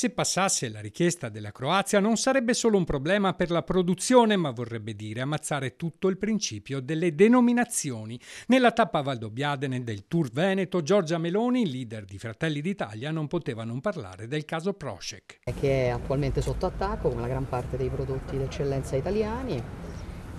Se passasse la richiesta della Croazia non sarebbe solo un problema per la produzione, ma vorrebbe dire ammazzare tutto il principio delle denominazioni. Nella tappa valdobbiadene del Tour Veneto, Giorgia Meloni, leader di Fratelli d'Italia, non poteva non parlare del caso Prošek. Che è attualmente sotto attacco, come la gran parte dei prodotti d'eccellenza italiani,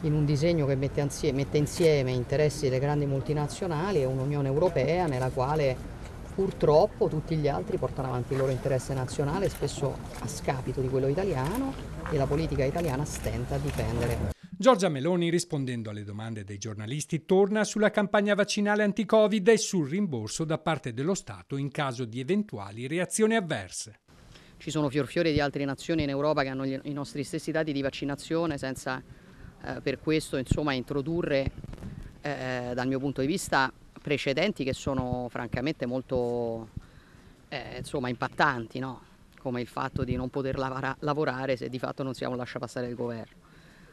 in un disegno che mette, ansie, mette insieme interessi delle grandi multinazionali e un'Unione Europea nella quale Purtroppo tutti gli altri portano avanti il loro interesse nazionale, spesso a scapito di quello italiano, e la politica italiana stenta a difendere. Giorgia Meloni, rispondendo alle domande dei giornalisti, torna sulla campagna vaccinale anti-Covid e sul rimborso da parte dello Stato in caso di eventuali reazioni avverse. Ci sono fiorfiori di altre nazioni in Europa che hanno gli, i nostri stessi dati di vaccinazione senza eh, per questo insomma, introdurre eh, dal mio punto di vista precedenti che sono francamente molto eh, insomma, impattanti, no? come il fatto di non poter lavara- lavorare se di fatto non siamo passare il governo.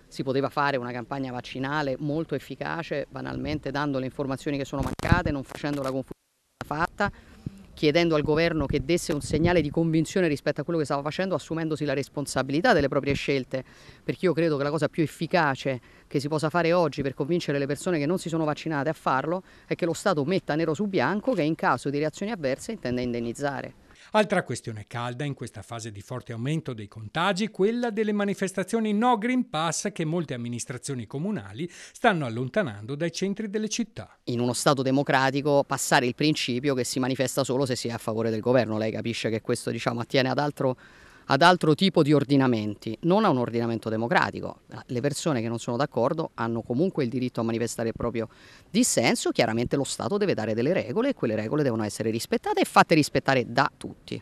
Si poteva fare una campagna vaccinale molto efficace, banalmente dando le informazioni che sono mancate, non facendo la confusione fatta chiedendo al governo che desse un segnale di convinzione rispetto a quello che stava facendo, assumendosi la responsabilità delle proprie scelte, perché io credo che la cosa più efficace che si possa fare oggi per convincere le persone che non si sono vaccinate a farlo è che lo Stato metta nero su bianco che in caso di reazioni avverse intende indennizzare. Altra questione calda in questa fase di forte aumento dei contagi è quella delle manifestazioni no Green Pass che molte amministrazioni comunali stanno allontanando dai centri delle città. In uno Stato democratico passare il principio che si manifesta solo se si è a favore del governo, lei capisce che questo diciamo, attiene ad altro ad altro tipo di ordinamenti, non a un ordinamento democratico. Le persone che non sono d'accordo hanno comunque il diritto a manifestare il proprio dissenso, chiaramente lo Stato deve dare delle regole e quelle regole devono essere rispettate e fatte rispettare da tutti.